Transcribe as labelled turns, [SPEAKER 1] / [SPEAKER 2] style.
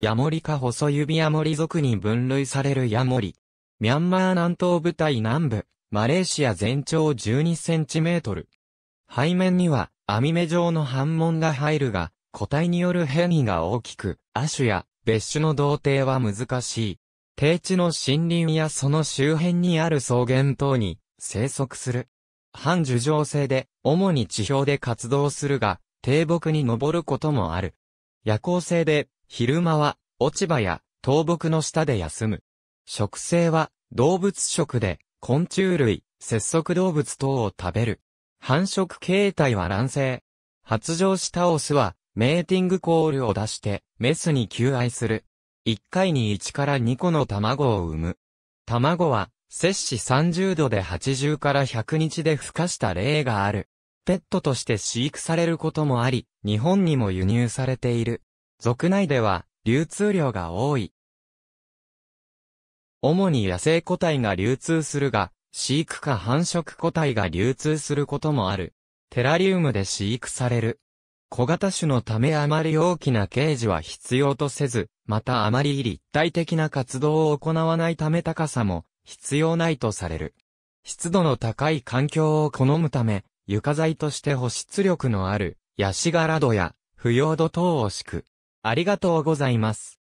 [SPEAKER 1] ヤモリか細指ヤモリ族に分類されるヤモリ。ミャンマー南東部隊南部、マレーシア全長12センチメートル。背面には網目状の反紋が入るが、個体による変異が大きく、亜種や別種の同定は難しい。低地の森林やその周辺にある草原等に生息する。半樹状性で、主に地表で活動するが、低木に登ることもある。夜行性で、昼間は、落ち葉や倒木の下で休む。食性は、動物食で、昆虫類、節足動物等を食べる。繁殖形態は卵性。発情したオスは、メーティングコールを出して、メスに求愛する。1回に1から2個の卵を産む。卵は、摂氏30度で80から100日で孵化した例がある。ペットとして飼育されることもあり、日本にも輸入されている。族内では、流通量が多い。主に野生個体が流通するが、飼育か繁殖個体が流通することもある。テラリウムで飼育される。小型種のためあまり大きなケージは必要とせず、またあまり立体的な活動を行わないため高さも必要ないとされる。湿度の高い環境を好むため、床材として保湿力のある、ヤシガラドや、腐葉土等を敷く。ありがとうございます。